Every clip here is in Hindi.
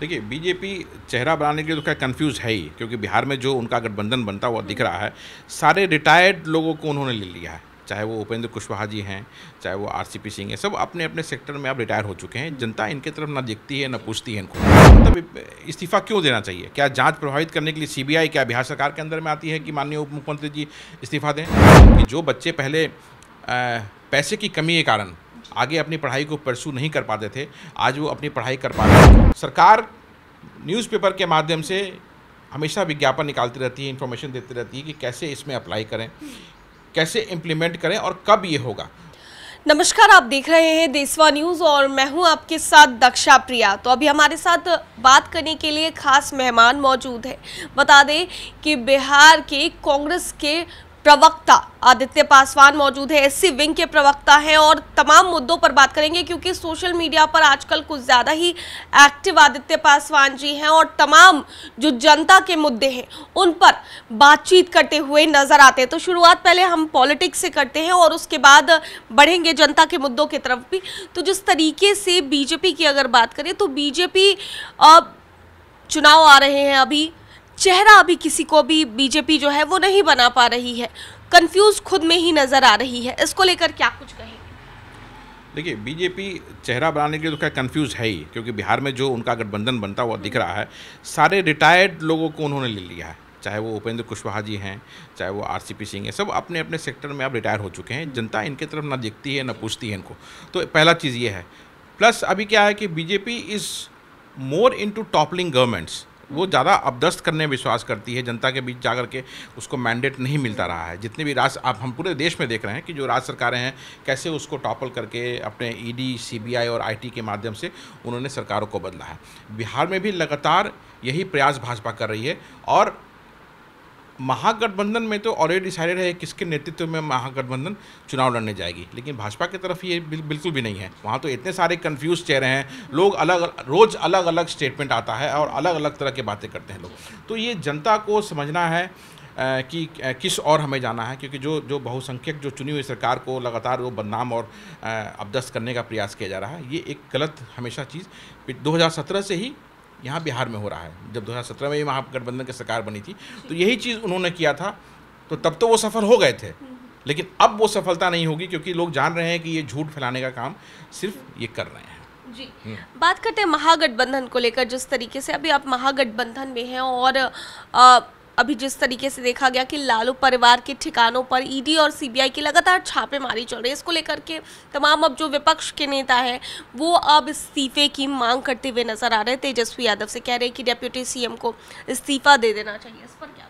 देखिए बीजेपी चेहरा बनाने के लिए तो क्या कन्फ्यूज है ही क्योंकि बिहार में जो उनका गठबंधन बनता हुआ दिख रहा है सारे रिटायर्ड लोगों को उन्होंने ले लिया है चाहे वो उपेंद्र कुशवाहा जी हैं चाहे वो आर सिंह हैं सब अपने अपने सेक्टर में आप रिटायर हो चुके हैं जनता इनके तरफ ना देखती है ना पूछती है इनको मतलब इस्तीफा क्यों देना चाहिए क्या जांच प्रभावित करने के लिए सीबीआई क्या बिहार सरकार के अंदर में आती है कि माननीय उप मुख्यमंत्री जी इस्तीफा दें कि जो बच्चे पहले पैसे की कमी के कारण आगे अपनी पढ़ाई को परसू नहीं कर पाते थे आज वो अपनी पढ़ाई कर पा रहे सरकार न्यूज़पेपर के माध्यम से हमेशा विज्ञापन निकालती रहती है इन्फॉर्मेशन देती रहती है कि कैसे इसमें अप्लाई करें कैसे इम्प्लीमेंट करें और कब ये होगा नमस्कार आप देख रहे हैं देसवा न्यूज़ और मैं हूं आपके साथ दक्षा प्रिया तो अभी हमारे साथ बात करने के लिए खास मेहमान मौजूद है बता दें कि बिहार के कांग्रेस के प्रवक्ता आदित्य पासवान मौजूद है एससी विंग के प्रवक्ता हैं और तमाम मुद्दों पर बात करेंगे क्योंकि सोशल मीडिया पर आजकल कुछ ज़्यादा ही एक्टिव आदित्य पासवान जी हैं और तमाम जो जनता के मुद्दे हैं उन पर बातचीत करते हुए नज़र आते हैं तो शुरुआत पहले हम पॉलिटिक्स से करते हैं और उसके बाद बढ़ेंगे जनता के मुद्दों की तरफ भी तो जिस तरीके से बीजेपी की अगर बात करें तो बीजेपी चुनाव आ रहे हैं अभी चेहरा अभी किसी को भी बीजेपी जो है वो नहीं बना पा रही है कंफ्यूज खुद में ही नज़र आ रही है इसको लेकर क्या कुछ कहेंगे देखिए बीजेपी चेहरा बनाने के लिए तो क्या कंफ्यूज है ही क्योंकि बिहार में जो उनका गठबंधन बनता हुआ दिख रहा है सारे रिटायर्ड लोगों को उन्होंने ले लिया है चाहे वो उपेंद्र कुशवाहा जी हैं चाहे वो आरसीपी सिंह हैं सब अपने अपने सेक्टर में अब रिटायर हो चुके हैं जनता इनके तरफ ना देखती है ना पूछती है इनको तो पहला चीज़ ये है प्लस अभी क्या है कि BJP is more to toppling governments वो ज़्यादा अपदस्त करने में विश्वास करती है जनता के बीच जा के उसको मैंडेट नहीं मिलता रहा है जितने भी राज्य आप हम पूरे देश में देख रहे हैं कि जो राज्य सरकारें हैं कैसे उसको टॉपल करके अपने ईडी e सीबीआई और आईटी के माध्यम से उन्होंने सरकारों को बदला है बिहार में भी लगातार यही प्रयास भाजपा कर रही है और महागठबंधन में तो ऑलरेडी डिसाइडेड है किसके नेतृत्व में महागठबंधन चुनाव लड़ने जाएगी लेकिन भाजपा की तरफ ये बिल, बिल्कुल भी नहीं है वहाँ तो इतने सारे कन्फ्यूज चेहरे हैं लोग अलग रोज़ अलग अलग स्टेटमेंट आता है और अलग अलग तरह की बातें करते हैं लोग तो ये जनता को समझना है कि किस और हमें जाना है क्योंकि जो जो बहुसंख्यक जो चुनी हुई सरकार को लगातार वो बदनाम और अबदस्त करने का प्रयास किया जा रहा है ये एक गलत हमेशा चीज़ 2017 से ही यहाँ बिहार में हो रहा है जब 2017 में ये महागठबंधन की सरकार बनी थी तो यही चीज़ उन्होंने किया था तो तब तो वो सफल हो गए थे लेकिन अब वो सफलता नहीं होगी क्योंकि लोग जान रहे हैं कि ये झूठ फैलाने का काम सिर्फ ये कर रहे हैं जी हम्म। बात करते हैं महागठबंधन को लेकर जिस तरीके से अभी आप महागठबंधन में हैं और आ, अभी जिस तरीके से देखा गया कि लालू परिवार के ठिकानों पर ईडी और सीबीआई की लगातार छापेमारी चल रही है इसको लेकर के तमाम अब जो विपक्ष के नेता हैं वो अब इस्तीफे की मांग करते हुए नजर आ रहे हैं तेजस्वी यादव से कह रहे हैं कि डेप्यूटी सी को इस्तीफा दे देना चाहिए इस पर क्या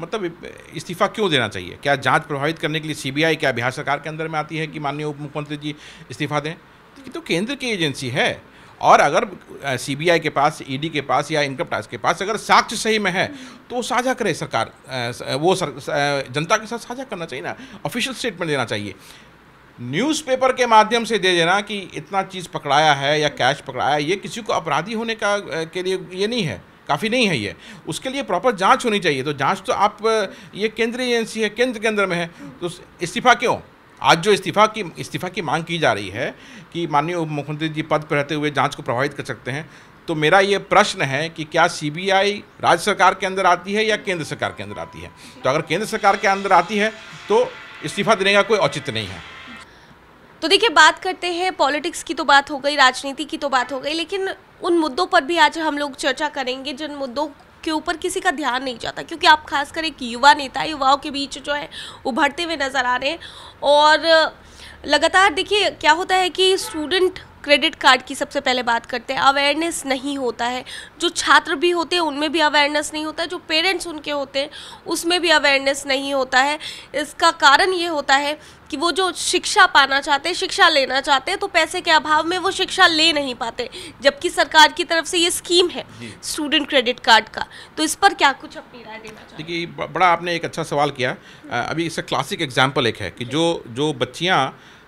मतलब इस्तीफा क्यों देना चाहिए क्या जांच प्रभावित करने के लिए सीबीआई क्या बिहार सरकार के अंदर में आती है कि माननीय उप मुख्यमंत्री जी इस्तीफा दें तो, तो केंद्र की एजेंसी है और अगर सीबीआई के पास ईडी e के पास या इनकम टैक्स के पास अगर साक्ष्य सही में है तो साझा करे सरकार वो सर, जनता के साथ साझा करना चाहिए ना ऑफिशियल स्टेटमेंट देना चाहिए न्यूज़पेपर के माध्यम से दे देना कि इतना चीज़ पकड़ाया है या कैश पकड़ाया है ये किसी को अपराधी होने का के लिए ये नहीं है काफ़ी नहीं है ये उसके लिए प्रॉपर जांच होनी चाहिए तो जांच तो आप ये केंद्रीय एजेंसी है केंद्र के अंदर में है तो इस्तीफा क्यों आज जो इस्तीफा की इस्तीफा की मांग की जा रही है कि माननीय उप मुख्यमंत्री जी पद पर रहते हुए जाँच को प्रभावित कर सकते हैं तो मेरा ये प्रश्न है कि क्या सीबीआई राज्य सरकार के अंदर आती है या केंद्र सरकार के अंदर आती है तो अगर केंद्र सरकार के अंदर आती है तो इस्तीफा देने का कोई औचित्य नहीं है तो देखिए बात करते हैं पॉलिटिक्स की तो बात हो गई राजनीति की तो बात हो गई लेकिन उन मुद्दों पर भी आज हम लोग चर्चा करेंगे जिन मुद्दों आपके ऊपर किसी का ध्यान नहीं जाता क्योंकि आप खासकर एक युवा नेता युवाओं के बीच जो है उभरते हुए नज़र आ रहे हैं और लगातार देखिए क्या होता है कि स्टूडेंट क्रेडिट कार्ड की सबसे पहले बात करते हैं अवेयरनेस नहीं होता है जो छात्र भी होते हैं उनमें भी अवेयरनेस नहीं होता है जो पेरेंट्स उनके होते हैं उसमें भी अवेयरनेस नहीं होता है इसका कारण ये होता है कि वो जो शिक्षा पाना चाहते हैं शिक्षा लेना चाहते हैं तो पैसे के अभाव में वो शिक्षा ले नहीं पाते जबकि सरकार की तरफ से ये स्कीम है स्टूडेंट क्रेडिट कार्ड का तो इस पर क्या कुछ अपनी राय देना देखिए बड़ा आपने एक अच्छा सवाल किया अभी इसका क्लासिक एग्जाम्पल एक है कि जो जो बच्चियाँ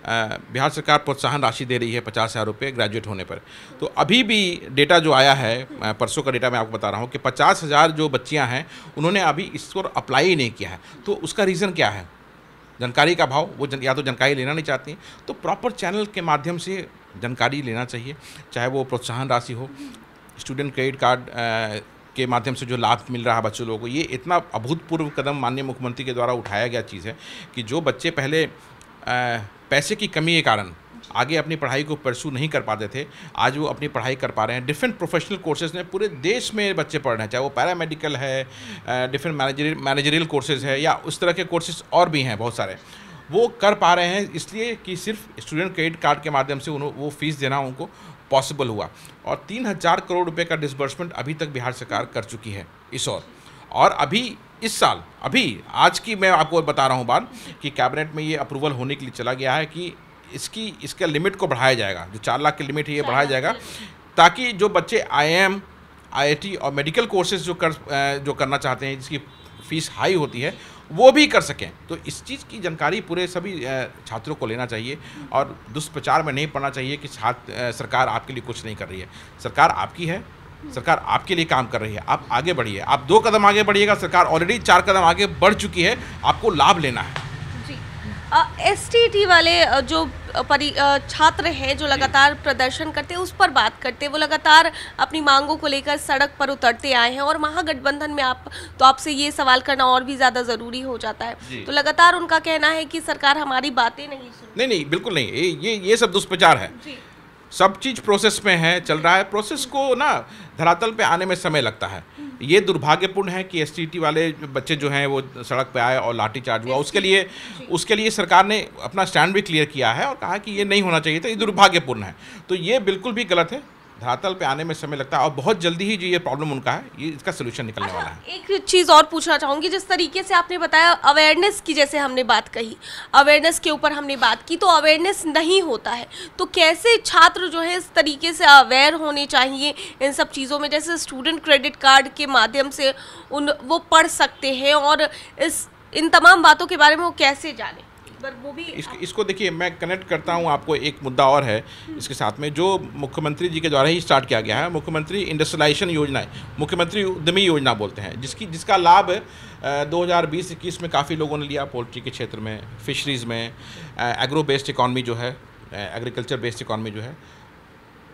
बिहार सरकार प्रोत्साहन राशि दे रही है पचास हज़ार रुपये ग्रेजुएट होने पर तो अभी भी डेटा जो आया है परसों का डेटा मैं आपको बता रहा हूँ कि पचास हज़ार जो बच्चियाँ हैं उन्होंने अभी इसको अप्लाई ही नहीं किया है तो उसका रीज़न क्या है जानकारी का भाव वो जन, या तो जानकारी लेना नहीं चाहती तो प्रॉपर चैनल के माध्यम से जानकारी लेना चाहिए चाहे वो प्रोत्साहन राशि हो स्टूडेंट क्रेडिट कार्ड के माध्यम से जो लाभ मिल रहा है बच्चों लोगों को ये इतना अभूतपूर्व कदम माननीय मुख्यमंत्री के द्वारा उठाया गया चीज़ है कि जो बच्चे पहले आ, पैसे की कमी के कारण आगे अपनी पढ़ाई को परसू नहीं कर पाते थे आज वो अपनी पढ़ाई कर पा रहे हैं डिफरेंट प्रोफेशनल कोर्सेज में पूरे देश में बच्चे पढ़ रहे हैं चाहे वो पैरामेडिकल है डिफरेंट मैनेजरियल मैनेजरियल कोर्सेज है या उस तरह के कोर्सेज और भी हैं बहुत सारे वो कर पा रहे हैं इसलिए कि सिर्फ स्टूडेंट क्रेडिट कार्ड के माध्यम से उन्होंने वो फीस देना उनको पॉसिबल हुआ और तीन हज़ार करोड़ रुपये का डिसबर्समेंट अभी तक बिहार सरकार कर चुकी है इस और और अभी इस साल अभी आज की मैं आपको बता रहा हूँ बात कि कैबिनेट में ये अप्रूवल होने के लिए चला गया है कि इसकी इसका लिमिट को बढ़ाया जाएगा जो चार लाख की लिमिट है ये बढ़ाया जाएगा ताकि जो बच्चे आई एम आईआईटी और मेडिकल कोर्सेज जो कर जो करना चाहते हैं जिसकी फ़ीस हाई होती है वो भी कर सकें तो इस चीज़ की जानकारी पूरे सभी छात्रों को लेना चाहिए और दुष्प्रचार में नहीं पड़ना चाहिए कि छात्र सरकार आपके लिए कुछ नहीं कर रही है सरकार आपकी है सरकार आपके लिए काम कर रही है आप आगे बढ़िए आप दो कदम आगे बढ़िएगा सरकार ऑलरेडी चार कदम आगे बढ़ चुकी है आपको लाभ लेना है एस टी वाले जो परि छात्र हैं जो लगातार प्रदर्शन करते हैं उस पर बात करते हैं वो लगातार अपनी मांगों को लेकर सड़क पर उतरते आए हैं और महागठबंधन में आप तो आपसे ये सवाल करना और भी ज़्यादा ज़रूरी हो जाता है तो लगातार उनका कहना है कि सरकार हमारी बातें नहीं सुन नहीं नहीं बिल्कुल नहीं ये ये सब दुष्प्रचार है सब चीज़ प्रोसेस में है चल रहा है प्रोसेस को ना धरातल पे आने में समय लगता है ये दुर्भाग्यपूर्ण है कि एस वाले बच्चे जो हैं वो सड़क पे आए और लाठी चार्ज हुआ उसके लिए उसके लिए सरकार ने अपना स्टैंड भी क्लियर किया है और कहा कि ये नहीं होना चाहिए था तो ये दुर्भाग्यपूर्ण है तो ये बिल्कुल भी गलत है धरातल पे आने में समय लगता है और बहुत जल्दी ही जो ये प्रॉब्लम उनका है ये इसका सोल्यूशन निकलने वाला है एक चीज़ और पूछना चाहूँगी जिस तरीके से आपने बताया अवेयरनेस की जैसे हमने बात कही अवेयरनेस के ऊपर हमने बात की तो अवेयरनेस नहीं होता है तो कैसे छात्र जो है इस तरीके से अवेयर होने चाहिए इन सब चीज़ों में जैसे स्टूडेंट क्रेडिट कार्ड के माध्यम से उन वो पढ़ सकते हैं और इस इन तमाम बातों के बारे में वो कैसे जाने पर वो भी इस, इसको देखिए मैं कनेक्ट करता हूँ आपको एक मुद्दा और है हम्म। इसके साथ में जो मुख्यमंत्री जी के द्वारा ही स्टार्ट किया गया है मुख्यमंत्री इंडस्ट्रियलाइजेशन योजना मुख्यमंत्री उद्यमी योजना बोलते हैं जिसकी जिसका लाभ दो हज़ार में काफ़ी लोगों ने लिया पोल्ट्री के क्षेत्र में फिशरीज़ में एग्रो बेस्ड इकॉनमी जो है एग्रीकल्चर बेस्ड इकॉनमी जो है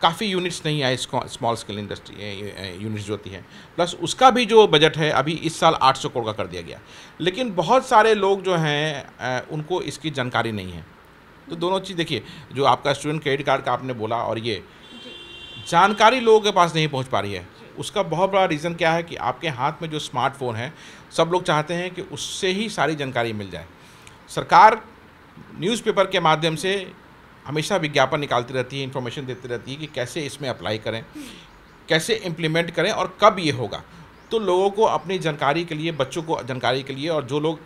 काफ़ी यूनिट्स नहीं आए स्मॉल स्केल इंडस्ट्री यूनिट्स जो होती हैं प्लस उसका भी जो बजट है अभी इस साल 800 करोड़ का कर दिया गया लेकिन बहुत सारे लोग जो हैं उनको इसकी जानकारी नहीं है तो दोनों चीज़ देखिए जो आपका स्टूडेंट क्रेडिट कार्ड का आपने बोला और ये जानकारी लोगों के पास नहीं पहुँच पा रही है उसका बहुत बड़ा रीज़न क्या है कि आपके हाथ में जो स्मार्टफोन है सब लोग चाहते हैं कि उससे ही सारी जानकारी मिल जाए सरकार न्यूज़पेपर के माध्यम से हमेशा विज्ञापन निकालती रहती है इन्फॉर्मेशन देती रहती है कि कैसे इसमें अप्लाई करें कैसे इम्प्लीमेंट करें और कब ये होगा तो लोगों को अपनी जानकारी के लिए बच्चों को जानकारी के लिए और जो लोग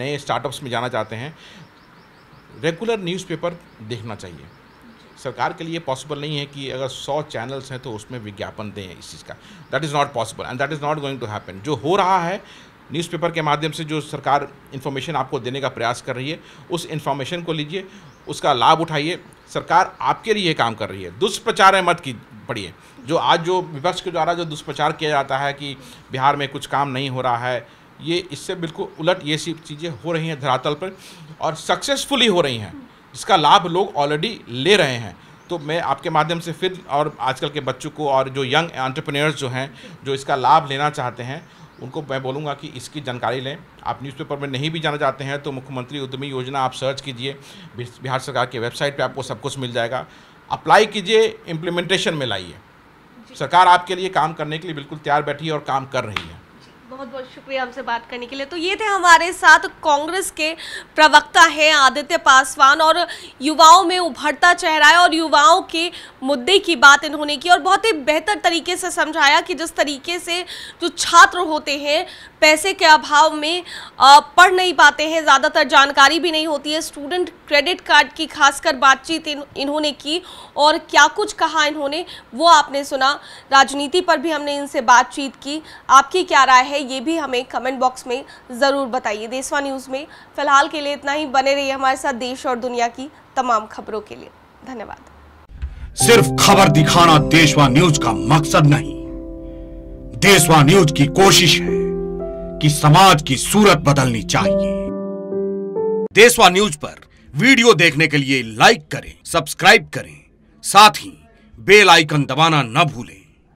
नए स्टार्टअप्स में जाना चाहते हैं रेगुलर न्यूज़पेपर देखना चाहिए सरकार के लिए पॉसिबल नहीं है कि अगर सौ चैनल्स हैं तो उसमें विज्ञापन दें इस चीज़ का that is not possible and that is not going to happen जो हो रहा है न्यूज़पेपर के माध्यम से जो सरकार इन्फॉर्मेशन आपको देने का प्रयास कर रही है उस इन्फॉर्मेशन को लीजिए उसका लाभ उठाइए सरकार आपके लिए काम कर रही है दुष्प्रचार है मत की पड़िए जो आज जो विपक्ष के द्वारा जो दुष्प्रचार किया जाता है कि बिहार में कुछ काम नहीं हो रहा है ये इससे बिल्कुल उलट ये सी चीज़ें हो रही हैं धरातल पर और सक्सेसफुली हो रही हैं जिसका लाभ लोग ऑलरेडी ले रहे हैं तो मैं आपके माध्यम से फिर और आजकल के बच्चों को और जो यंग एंटरप्रेन्योर्स जो हैं जो इसका लाभ लेना चाहते हैं उनको मैं बोलूँगा कि इसकी जानकारी लें आप न्यूज़पेपर में नहीं भी जाना चाहते हैं तो मुख्यमंत्री उद्यमी योजना आप सर्च कीजिए बिहार सरकार की वेबसाइट पर आपको सब कुछ मिल जाएगा अप्लाई कीजिए इम्प्लीमेंटेशन में लाइए सरकार आपके लिए काम करने के लिए बिल्कुल तैयार बैठी है और काम कर रही है बहुत बहुत शुक्रिया हमसे बात करने के लिए तो ये थे हमारे साथ कांग्रेस के प्रवक्ता हैं आदित्य पासवान और युवाओं में उभरता चेहरा है और युवाओं के मुद्दे की बात इन्होंने की और बहुत ही बेहतर तरीके से समझाया कि जिस तरीके से जो छात्र होते हैं पैसे के अभाव में पढ़ नहीं पाते हैं ज़्यादातर जानकारी भी नहीं होती है स्टूडेंट क्रेडिट कार्ड की खासकर बातचीत इन्होंने की और क्या कुछ कहा इन्होंने वो आपने सुना राजनीति पर भी हमने इनसे बातचीत की आपकी क्या राय है ये भी हमें कमेंट बॉक्स में ज़रूर बताइए देशवा न्यूज़ में फ़िलहाल के लिए इतना ही बने रहिए हमारे साथ देश और दुनिया की तमाम खबरों के लिए धन्यवाद सिर्फ खबर दिखाना देशवा न्यूज का मकसद नहीं देशवा न्यूज की कोशिश है कि समाज की सूरत बदलनी चाहिए देशवा न्यूज पर वीडियो देखने के लिए लाइक करें सब्सक्राइब करें साथ ही बेल आइकन दबाना न भूलें